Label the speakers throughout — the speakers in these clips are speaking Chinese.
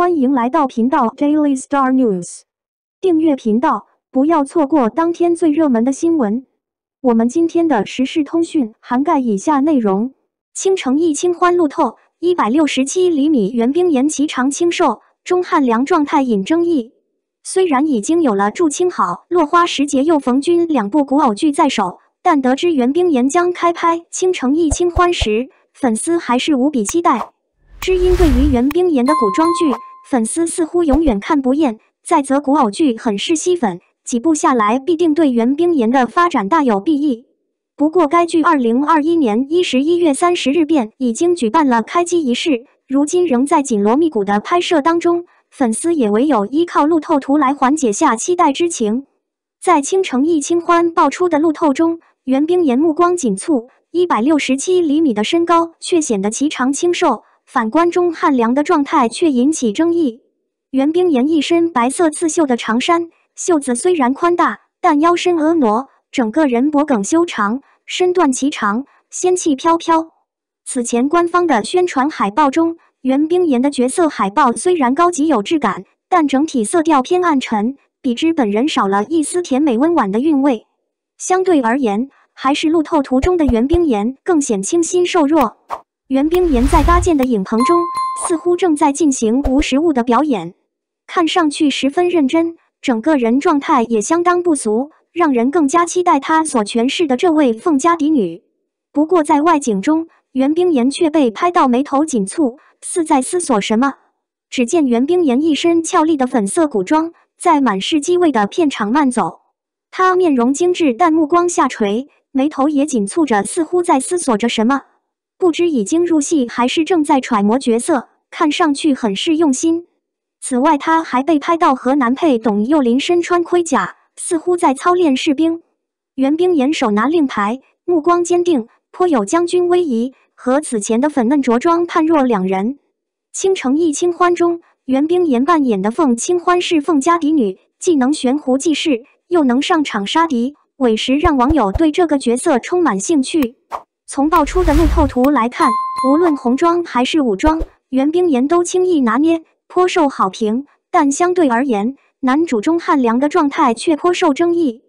Speaker 1: 欢迎来到频道 Daily Star News，订阅频道，不要错过当天最热门的新闻。我们今天的时事通讯涵盖以下内容：《倾城一清欢》露透一百六十七厘米袁冰妍其长青瘦，钟汉良状态引争议。虽然已经有了《祝卿好》《落花时节又逢君》两部古偶剧在手，但得知袁冰妍将开拍《倾城一清欢》时，粉丝还是无比期待。知音对于袁冰妍的古装剧。粉丝似乎永远看不厌。再则，古偶剧很是吸粉，几部下来必定对袁冰妍的发展大有裨益。不过，该剧二零二一年一十一月三十日便已经举办了开机仪式，如今仍在紧锣密鼓的拍摄当中。粉丝也唯有依靠路透图来缓解下期待之情。在《倾城一清欢》爆出的路透中，袁冰妍目光紧蹙，一百六十七厘米的身高却显得颀长清瘦。反观中汉良的状态却引起争议。袁冰妍一身白色刺绣的长衫，袖子虽然宽大，但腰身婀娜，整个人脖颈修长，身段颀长，仙气飘飘。此前官方的宣传海报中，袁冰妍的角色海报虽然高级有质感，但整体色调偏暗沉，比之本人少了一丝甜美温婉的韵味。相对而言，还是路透图中的袁冰妍更显清新瘦弱。袁冰妍在搭建的影棚中，似乎正在进行无实物的表演，看上去十分认真，整个人状态也相当不俗，让人更加期待她所诠释的这位凤家嫡女。不过，在外景中，袁冰妍却被拍到眉头紧蹙，似在思索什么。只见袁冰妍一身俏丽的粉色古装，在满是机位的片场慢走，她面容精致，但目光下垂，眉头也紧蹙着，似乎在思索着什么。不知已经入戏还是正在揣摩角色，看上去很是用心。此外，他还被拍到和男配董又霖身穿盔甲，似乎在操练士兵。袁冰妍手拿令牌，目光坚定，颇有将军威仪，和此前的粉嫩着装判若两人。《倾城一清欢》中，袁冰妍扮演的凤清欢是凤家嫡女，既能悬壶济世，又能上场杀敌，委实让网友对这个角色充满兴趣。从爆出的路透图来看，无论红妆还是武装，袁冰妍都轻易拿捏，颇受好评。但相对而言，男主钟汉良的状态却颇受争议。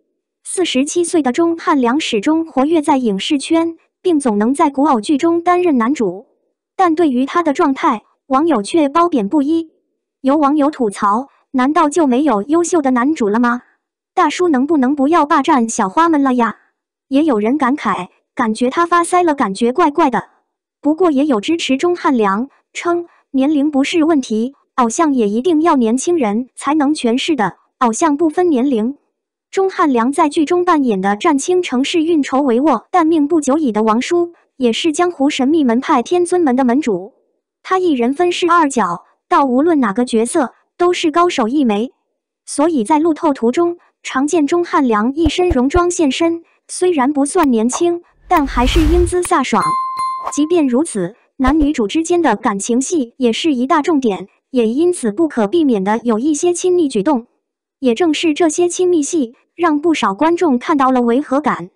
Speaker 1: 四十七岁的钟汉良始终活跃在影视圈，并总能在古偶剧中担任男主。但对于他的状态，网友却褒贬不一。有网友吐槽：“难道就没有优秀的男主了吗？大叔能不能不要霸占小花们了呀？”也有人感慨。感觉他发腮了，感觉怪怪的。不过也有支持钟汉良称年龄不是问题，偶像也一定要年轻人才能诠释的偶像不分年龄。钟汉良在剧中扮演的战青城是运筹帷幄但命不久矣的王叔，也是江湖神秘门派天尊门的门主。他一人分饰二角，到无论哪个角色都是高手一枚。所以在路透图中，常见钟汉良一身戎装现身，虽然不算年轻。但还是英姿飒爽。即便如此，男女主之间的感情戏也是一大重点，也因此不可避免的有一些亲密举动。也正是这些亲密戏，让不少观众看到了违和感。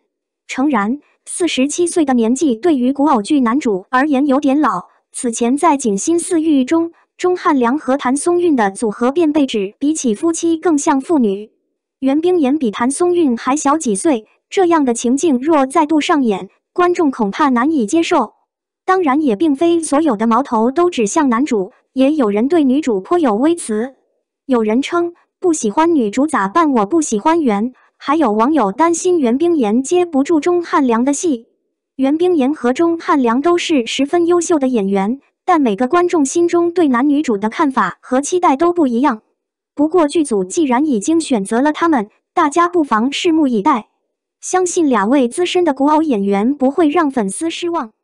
Speaker 1: 诚然，四十七岁的年纪对于古偶剧男主而言有点老。此前在《锦心似玉》中，钟汉良和谭松韵的组合便被指比起夫妻更像父女。袁冰妍比谭松韵还小几岁。这样的情境若再度上演，观众恐怕难以接受。当然，也并非所有的矛头都指向男主，也有人对女主颇有微词。有人称不喜欢女主咋办？我不喜欢袁。还有网友担心袁冰妍接不住钟汉良的戏。袁冰妍和钟汉良都是十分优秀的演员，但每个观众心中对男女主的看法和期待都不一样。不过，剧组既然已经选择了他们，大家不妨拭目以待。相信两位资深的古偶演员不会让粉丝失望。